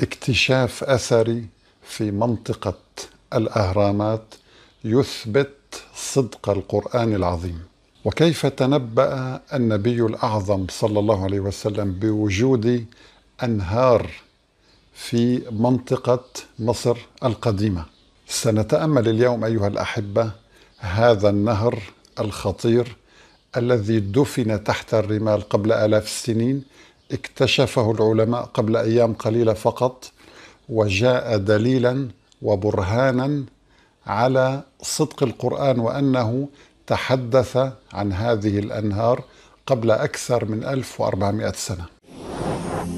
اكتشاف اثري في منطقه الاهرامات يثبت صدق القران العظيم وكيف تنبا النبي الاعظم صلى الله عليه وسلم بوجود انهار في منطقه مصر القديمه سنتامل اليوم ايها الاحبه هذا النهر الخطير الذي دفن تحت الرمال قبل الاف السنين اكتشفه العلماء قبل ايام قليله فقط وجاء دليلا وبرهانا على صدق القران وانه تحدث عن هذه الانهار قبل اكثر من 1400 سنه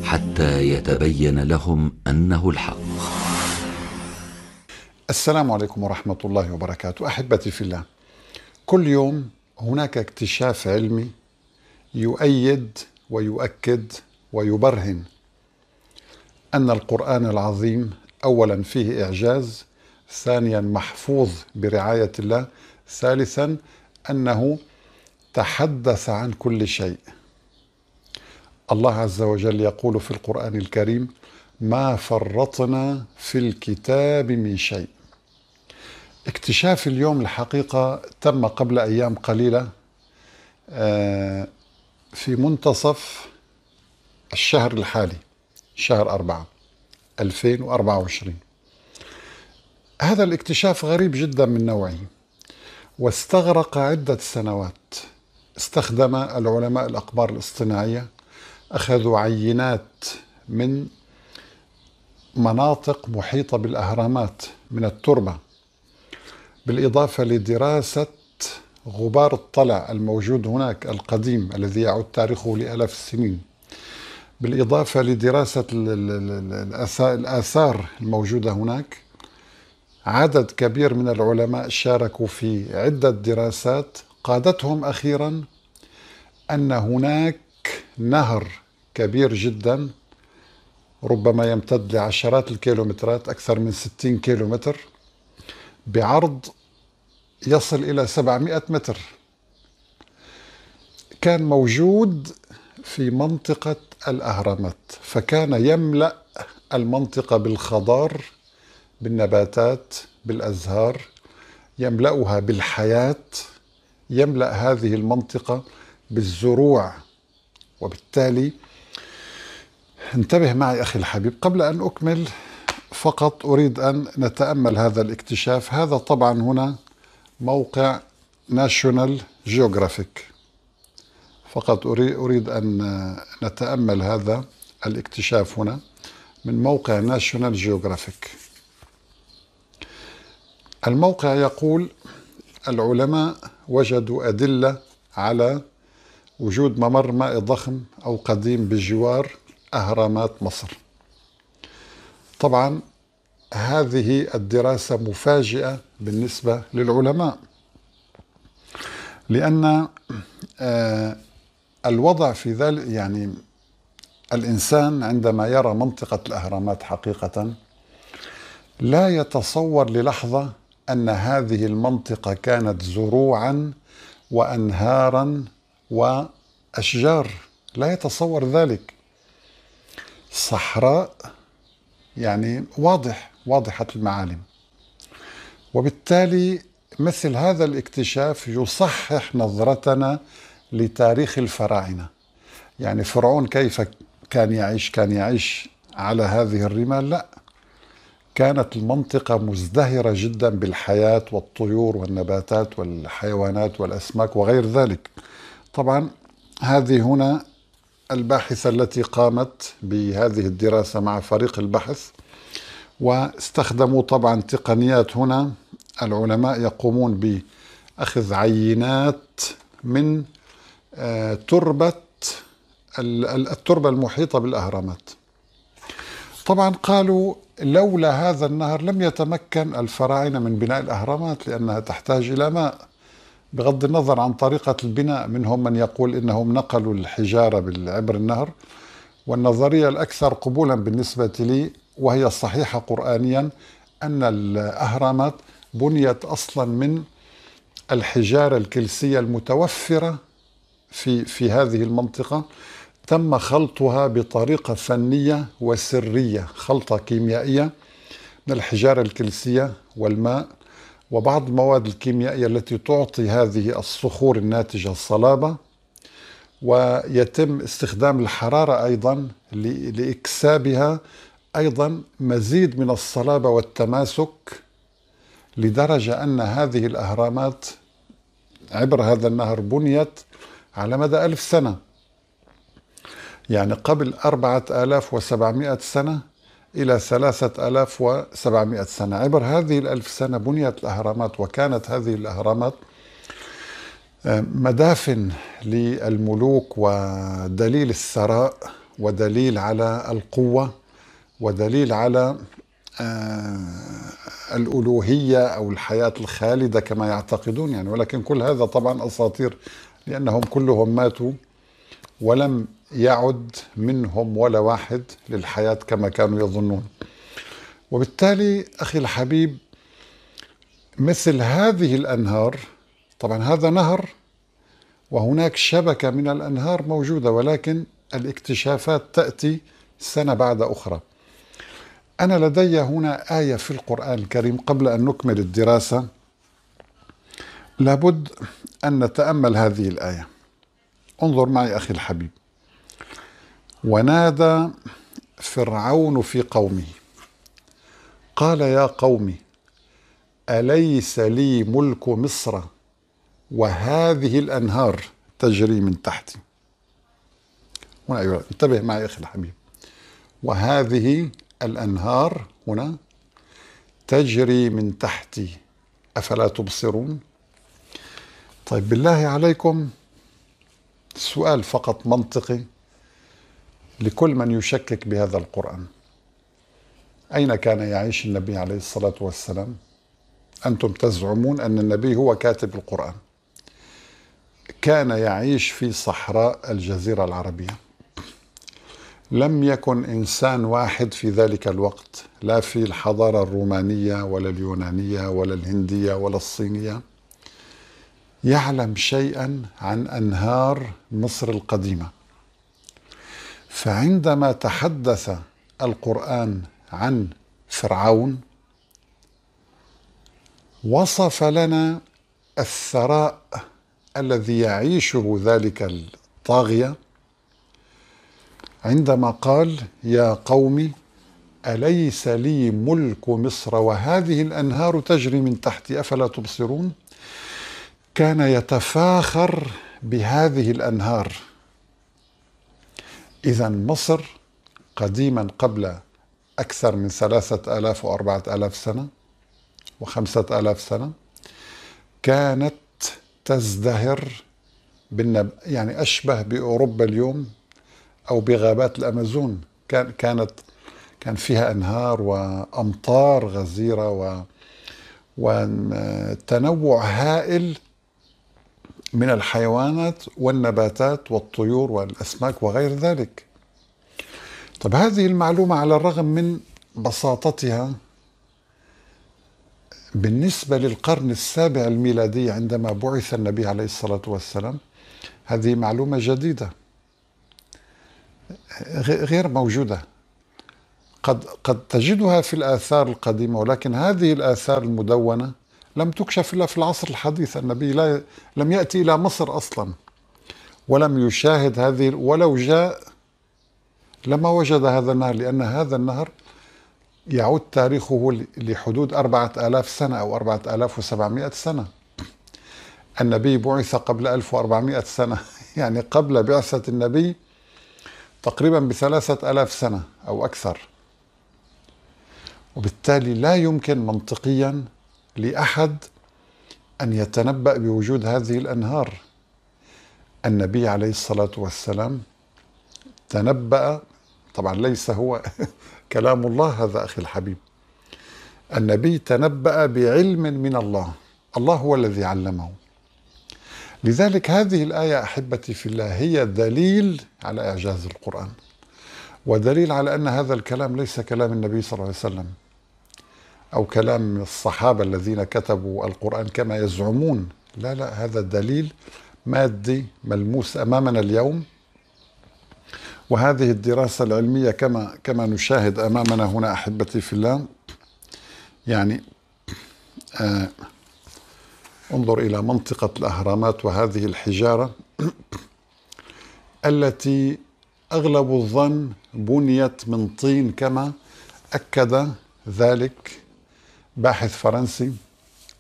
حتى يتبين لهم انه الحق السلام عليكم ورحمه الله وبركاته احبتي في الله كل يوم هناك اكتشاف علمي يؤيد ويؤكد ويبرهن أن القرآن العظيم أولا فيه إعجاز ثانيا محفوظ برعاية الله ثالثا أنه تحدث عن كل شيء الله عز وجل يقول في القرآن الكريم ما فرطنا في الكتاب من شيء اكتشاف اليوم الحقيقة تم قبل أيام قليلة آه، في منتصف الشهر الحالي شهر أربعة 2024 هذا الاكتشاف غريب جدا من نوعه واستغرق عدة سنوات استخدم العلماء الأقمار الاصطناعية أخذوا عينات من مناطق محيطة بالأهرامات من التربة بالإضافة لدراسة غبار الطلع الموجود هناك القديم الذي يعود تاريخه لآلاف السنين بالإضافة لدراسة الآثار الموجودة هناك عدد كبير من العلماء شاركوا في عدة دراسات قادتهم أخيرا أن هناك نهر كبير جدا ربما يمتد لعشرات الكيلومترات أكثر من 60 كيلومتر بعرض يصل إلى 700 متر كان موجود في منطقة الأهرامات فكان يملأ المنطقة بالخضار بالنباتات بالأزهار يملأها بالحياة يملأ هذه المنطقة بالزروع وبالتالي انتبه معي أخي الحبيب قبل أن أكمل فقط أريد أن نتأمل هذا الاكتشاف هذا طبعا هنا موقع ناشونال جيوغرافيك فقط أريد أن نتأمل هذا الاكتشاف هنا من موقع ناشونال جيوغرافيك الموقع يقول العلماء وجدوا أدلة على وجود ممر مائي ضخم أو قديم بجوار أهرامات مصر طبعا هذه الدراسة مفاجئة بالنسبة للعلماء لأن آه، الوضع في ذلك يعني الإنسان عندما يرى منطقة الأهرامات حقيقة لا يتصور للحظة أن هذه المنطقة كانت زروعا وأنهارا وأشجار لا يتصور ذلك صحراء يعني واضح واضحة المعالم وبالتالي مثل هذا الاكتشاف يصحح نظرتنا لتاريخ الفراعنة يعني فرعون كيف كان يعيش كان يعيش على هذه الرمال لا كانت المنطقة مزدهرة جدا بالحياة والطيور والنباتات والحيوانات والأسماك وغير ذلك طبعا هذه هنا الباحثة التي قامت بهذه الدراسة مع فريق البحث واستخدموا طبعا تقنيات هنا العلماء يقومون بأخذ عينات من آه، تربة التربة المحيطة بالأهرامات طبعا قالوا لولا هذا النهر لم يتمكن الفراعنة من بناء الأهرامات لأنها تحتاج إلى ماء بغض النظر عن طريقة البناء منهم من يقول إنهم نقلوا الحجارة عبر النهر والنظرية الأكثر قبولا بالنسبة لي وهي الصحيحة قرآنيا أن الأهرامات بنيت أصلا من الحجارة الكلسية المتوفرة في في هذه المنطقة تم خلطها بطريقة فنية وسرية خلطة كيميائية من الحجارة الكلسية والماء وبعض المواد الكيميائية التي تعطي هذه الصخور الناتجة الصلابة ويتم استخدام الحرارة أيضا لإكسابها أيضا مزيد من الصلابة والتماسك لدرجة أن هذه الأهرامات عبر هذا النهر بنيت على مدى ألف سنة يعني قبل أربعة آلاف وسبعمائة سنة إلى ثلاثة آلاف وسبعمائة سنة عبر هذه الألف سنة بنيت الأهرامات وكانت هذه الأهرامات آه، مدافن للملوك ودليل الثراء ودليل على القوة ودليل على آه، الألوهية أو الحياة الخالدة كما يعتقدون يعني ولكن كل هذا طبعا أساطير لأنهم كلهم ماتوا ولم يعد منهم ولا واحد للحياة كما كانوا يظنون وبالتالي أخي الحبيب مثل هذه الأنهار طبعا هذا نهر وهناك شبكة من الأنهار موجودة ولكن الاكتشافات تأتي سنة بعد أخرى أنا لدي هنا آية في القرآن الكريم قبل أن نكمل الدراسة لابد أن نتأمل هذه الآية انظر معي أخي الحبيب ونادى فرعون في قومه قال يا قوم أليس لي ملك مصر وهذه الأنهار تجري من تحتي أيوة، انتبه معي أخي الحبيب وهذه الأنهار هنا تجري من تحتي أفلا تبصرون طيب بالله عليكم سؤال فقط منطقي لكل من يشكك بهذا القرآن أين كان يعيش النبي عليه الصلاة والسلام أنتم تزعمون أن النبي هو كاتب القرآن كان يعيش في صحراء الجزيرة العربية لم يكن انسان واحد في ذلك الوقت لا في الحضاره الرومانيه ولا اليونانيه ولا الهنديه ولا الصينيه يعلم شيئا عن انهار مصر القديمه فعندما تحدث القران عن فرعون وصف لنا الثراء الذي يعيشه ذلك الطاغيه عندما قال يا قوم أليس لي ملك مصر وهذه الأنهار تجري من تحتي أفلا تبصرون كان يتفاخر بهذه الأنهار إذا مصر قديما قبل أكثر من ثلاثة آلاف وأربعة آلاف سنة وخمسة آلاف سنة كانت تزدهر بالنب... يعني أشبه بأوروبا اليوم او بغابات الامازون كان كانت كان فيها انهار وامطار غزيره و وتنوع هائل من الحيوانات والنباتات والطيور والاسماك وغير ذلك. طب هذه المعلومه على الرغم من بساطتها بالنسبه للقرن السابع الميلادي عندما بعث النبي عليه الصلاه والسلام هذه معلومه جديده غير موجوده قد قد تجدها في الاثار القديمه ولكن هذه الاثار المدونه لم تكشف الا في العصر الحديث النبي لا لم ياتي الى مصر اصلا ولم يشاهد هذه ولو جاء لما وجد هذا النهر لأن هذا النهر يعود تاريخه لحدود أربعة آلاف سنة أو أربعة آلاف وسبعمائة سنة النبي بعث قبل 1400 سنة يعني قبل بعثة النبي تقريبا بثلاثة ألاف سنة أو أكثر وبالتالي لا يمكن منطقيا لأحد أن يتنبأ بوجود هذه الأنهار النبي عليه الصلاة والسلام تنبأ طبعا ليس هو كلام الله هذا أخي الحبيب النبي تنبأ بعلم من الله الله هو الذي علمه لذلك هذه الآية أحبتي في الله هي دليل على إعجاز القرآن ودليل على أن هذا الكلام ليس كلام النبي صلى الله عليه وسلم أو كلام الصحابة الذين كتبوا القرآن كما يزعمون لا لا هذا دليل مادي ملموس أمامنا اليوم وهذه الدراسة العلمية كما كما نشاهد أمامنا هنا أحبتي في الله يعني آه انظر إلى منطقة الأهرامات وهذه الحجارة التي أغلب الظن بنيت من طين كما أكد ذلك باحث فرنسي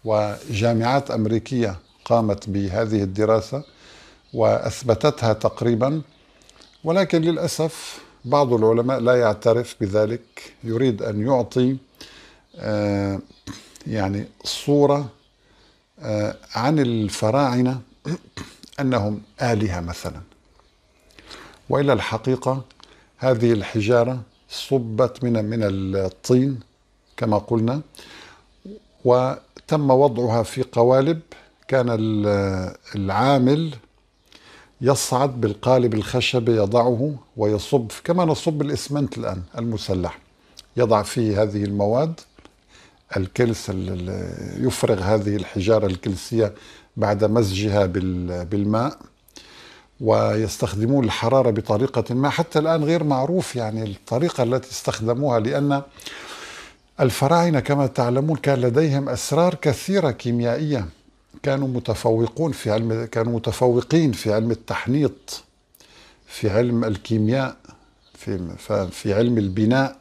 وجامعات أمريكية قامت بهذه الدراسة وأثبتتها تقريبا ولكن للأسف بعض العلماء لا يعترف بذلك يريد أن يعطي آه، يعني صورة آه، عن الفراعنة أنهم آلهة مثلا وإلى الحقيقة هذه الحجارة صبت من من الطين كما قلنا وتم وضعها في قوالب كان العامل يصعد بالقالب الخشبي يضعه ويصب كما نصب الاسمنت الان المسلح يضع فيه هذه المواد الكلس يفرغ هذه الحجارة الكلسية بعد مزجها بالماء ويستخدمون الحرارة بطريقة ما حتى الآن غير معروف يعني الطريقة التي استخدموها لأن الفراعنة كما تعلمون كان لديهم أسرار كثيرة كيميائية كانوا متفوقون في علم كانوا متفوقين في علم التحنيط في علم الكيمياء في في علم البناء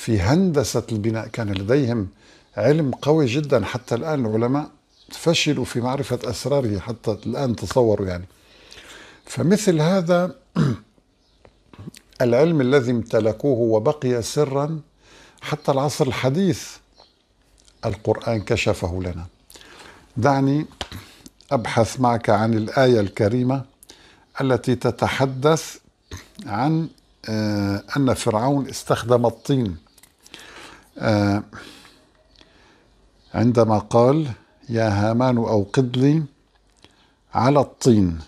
في هندسة البناء كان لديهم علم قوي جدا حتى الآن العلماء فشلوا في معرفة أسراره حتى الآن تصوروا يعني فمثل هذا العلم الذي امتلكوه وبقي سرا حتى العصر الحديث القرآن كشفه لنا دعني أبحث معك عن الآية الكريمة التي تتحدث عن آه، أن فرعون استخدم الطين آه، عندما قال يا هامان أوقد لي على الطين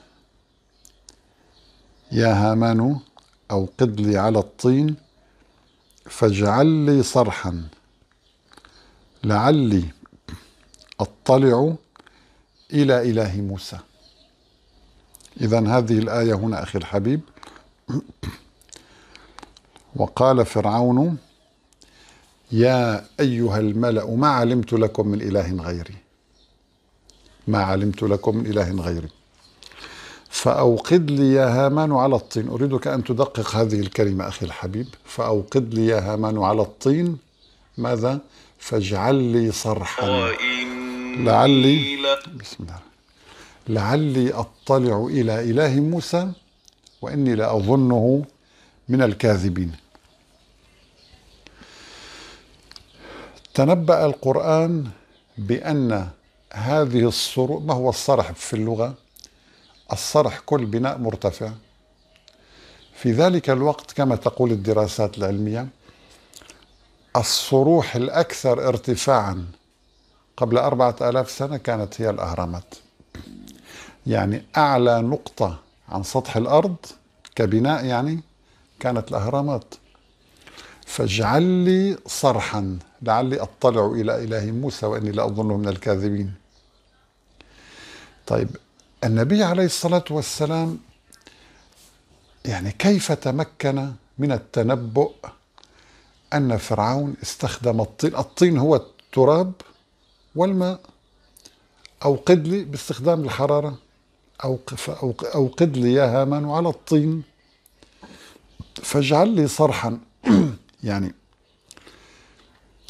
يا هامان أوقد لي على الطين فاجعل لي صرحا لعلي أطلع إلى إله موسى إذا هذه الآية هنا أخي الحبيب وقال فرعون يا أيها الملأ ما علمت لكم من إله غيري ما علمت لكم من إله غيري فأوقد لي يا هامان على الطين أريدك أن تدقق هذه الكلمة أخي الحبيب فأوقد لي يا هامان على الطين ماذا فاجعل لي صرحا لعلي بسم الله لعلي أطلع إلى إله موسى وإني لأظنه من الكاذبين تنبأ القرآن بأن هذه الصروح ما هو الصرح في اللغة الصرح كل بناء مرتفع في ذلك الوقت كما تقول الدراسات العلمية الصروح الأكثر ارتفاعا قبل أربعة آلاف سنة كانت هي الأهرامات يعني أعلى نقطة عن سطح الأرض كبناء يعني كانت الأهرامات فاجعل لي صرحا لعلي أطلع إلى إله موسى وإني لا اظنه من الكاذبين طيب النبي عليه الصلاة والسلام يعني كيف تمكن من التنبؤ أن فرعون استخدم الطين الطين هو التراب والماء أو لي باستخدام الحرارة أو أو لي يا هامان على الطين فاجعل لي صرحا يعني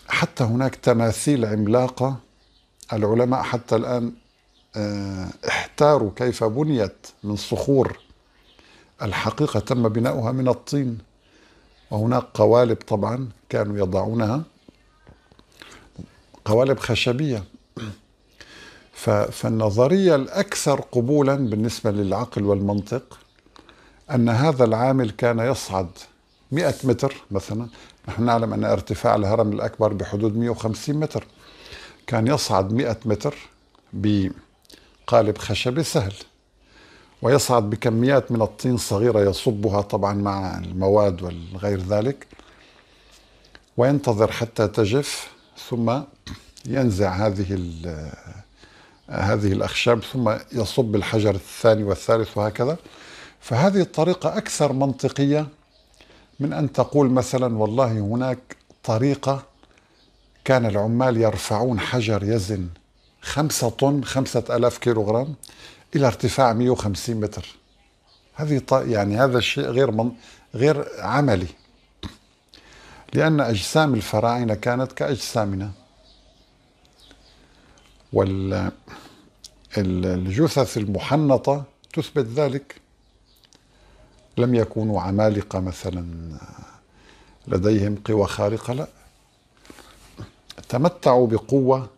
حتى هناك تماثيل عملاقة العلماء حتى الآن آه، احتاروا كيف بنيت من صخور الحقيقة تم بناؤها من الطين وهناك قوالب طبعا كانوا يضعونها قوالب خشبية فالنظرية الأكثر قبولا بالنسبة للعقل والمنطق أن هذا العامل كان يصعد 100 متر مثلا نحن نعلم أن ارتفاع الهرم الأكبر بحدود 150 متر كان يصعد 100 متر بقالب خشبي سهل ويصعد بكميات من الطين صغيرة يصبها طبعا مع المواد والغير ذلك وينتظر حتى تجف ثم ينزع هذه هذه الأخشاب ثم يصب الحجر الثاني والثالث وهكذا فهذه الطريقة أكثر منطقية من أن تقول مثلا والله هناك طريقة كان العمال يرفعون حجر يزن خمسة طن خمسة ألاف كيلوغرام إلى ارتفاع 150 متر هذه يعني هذا الشيء غير من غير عملي لأن أجسام الفراعنة كانت كأجسامنا والجثث المحنطة تثبت ذلك لم يكونوا عمالقة مثلا آه، لديهم قوى خارقة لا تمتعوا بقوة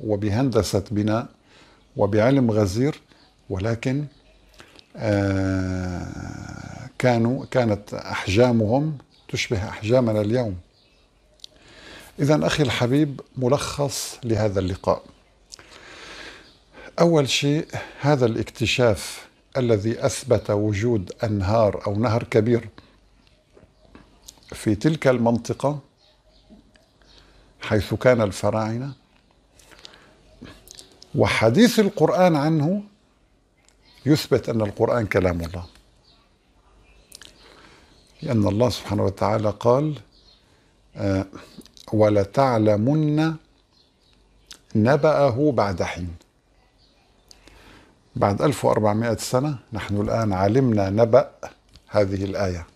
وبهندسة بناء وبعلم غزير ولكن آه، كانوا كانت أحجامهم تشبه أحجامنا اليوم إذا أخي الحبيب ملخص لهذا اللقاء أول شيء هذا الاكتشاف الذي اثبت وجود انهار او نهر كبير في تلك المنطقه حيث كان الفراعنه وحديث القران عنه يثبت ان القران كلام الله لان الله سبحانه وتعالى قال آه، ولتعلمن نبأه بعد حين بعد 1400 سنة نحن الآن علمنا نبأ هذه الآية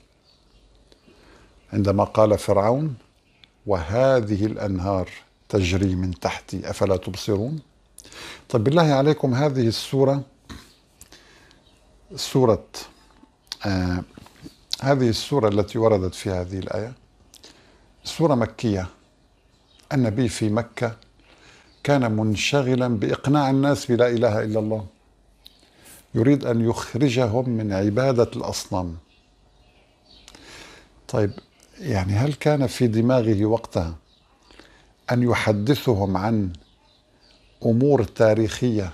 عندما قال فرعون وهذه الأنهار تجري من تحتي أفلا تبصرون طيب بالله عليكم هذه السورة سورة آه هذه السورة التي وردت في هذه الآية سورة مكية النبي في مكة كان منشغلا بإقناع الناس بلا إله إلا الله يريد أن يخرجهم من عبادة الأصنام طيب يعني هل كان في دماغه وقتها أن يحدثهم عن أمور تاريخية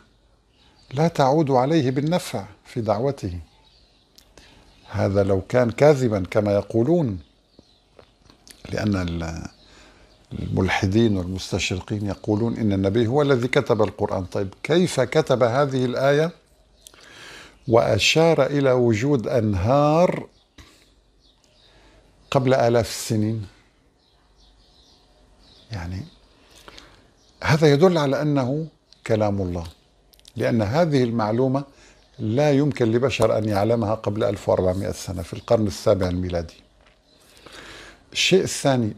لا تعود عليه بالنفع في دعوته هذا لو كان كاذبا كما يقولون لأن الملحدين والمستشرقين يقولون إن النبي هو الذي كتب القرآن طيب كيف كتب هذه الآية وأشار إلى وجود أنهار قبل آلاف السنين يعني هذا يدل على أنه كلام الله لأن هذه المعلومة لا يمكن لبشر أن يعلمها قبل 1400 سنة في القرن السابع الميلادي الشيء الثاني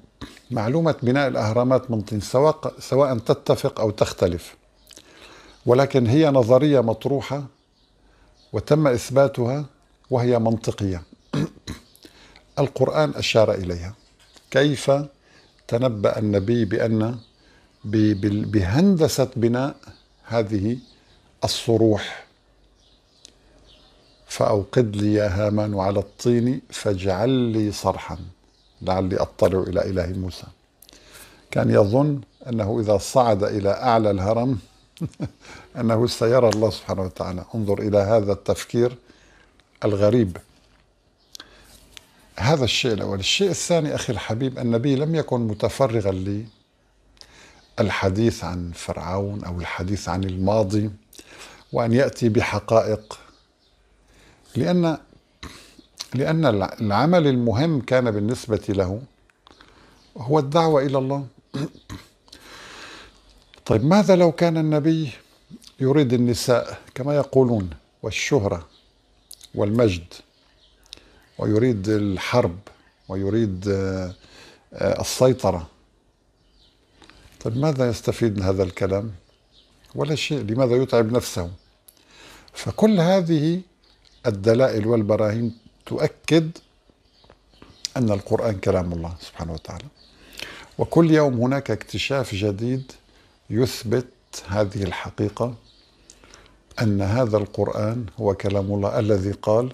معلومة بناء الأهرامات من طين سواء, سواء تتفق أو تختلف ولكن هي نظرية مطروحة وتم إثباتها وهي منطقية القرآن أشار إليها كيف تنبأ النبي بأن بهندسة بناء هذه الصروح فأوقد لي يا هامان على الطين فاجعل لي صرحا لعلي أطلع إلى إله موسى كان يظن أنه إذا صعد إلى أعلى الهرم أنه سيرى الله سبحانه وتعالى انظر إلى هذا التفكير الغريب هذا الشيء الأول الشيء الثاني أخي الحبيب النبي لم يكن متفرغا للحديث عن فرعون أو الحديث عن الماضي وأن يأتي بحقائق لأن لأن العمل المهم كان بالنسبة له هو الدعوة إلى الله طيب ماذا لو كان النبي يريد النساء كما يقولون والشهرة والمجد ويريد الحرب ويريد آه، السيطرة طيب ماذا يستفيد من هذا الكلام ولا شيء لماذا يتعب نفسه فكل هذه الدلائل والبراهين تؤكد أن القرآن كلام الله سبحانه وتعالى وكل يوم هناك اكتشاف جديد يثبت هذه الحقيقة أن هذا القرآن هو كلام الله الذي قال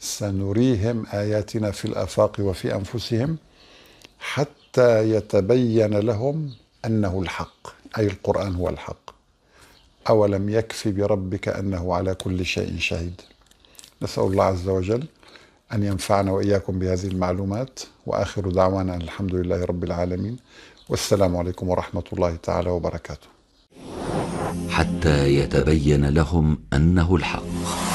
سنريهم آياتنا في الآفاق وفي أنفسهم حتى يتبين لهم أنه الحق أي القرآن هو الحق أولم يكفي بربك أنه على كل شيء شهيد نسأل الله عز وجل أن ينفعنا وإياكم بهذه المعلومات وآخر دعوانا الحمد لله رب العالمين والسلام عليكم ورحمه الله تعالى وبركاته حتى يتبين لهم انه الحق